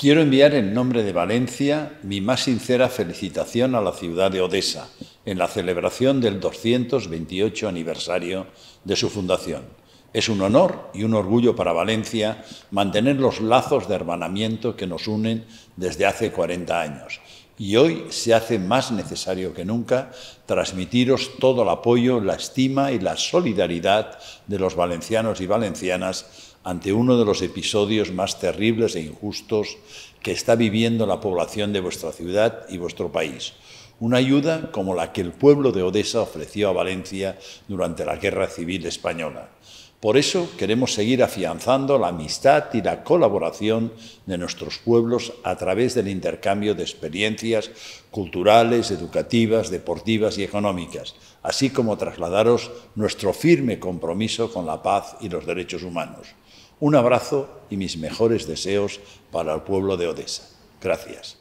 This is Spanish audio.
Quiero enviar en nombre de Valencia mi más sincera felicitación a la ciudad de Odessa en la celebración del 228 aniversario de su fundación. Es un honor y un orgullo para Valencia mantener los lazos de hermanamiento que nos unen desde hace 40 años. Y hoy se hace más necesario que nunca transmitiros todo el apoyo, la estima y la solidaridad de los valencianos y valencianas ante uno de los episodios más terribles e injustos que está viviendo la población de vuestra ciudad y vuestro país. Una ayuda como la que el pueblo de Odessa ofreció a Valencia durante la Guerra Civil Española. Por eso queremos seguir afianzando la amistad y la colaboración de nuestros pueblos a través del intercambio de experiencias culturales, educativas, deportivas y económicas, así como trasladaros nuestro firme compromiso con la paz y los derechos humanos. Un abrazo y mis mejores deseos para el pueblo de Odessa. Gracias.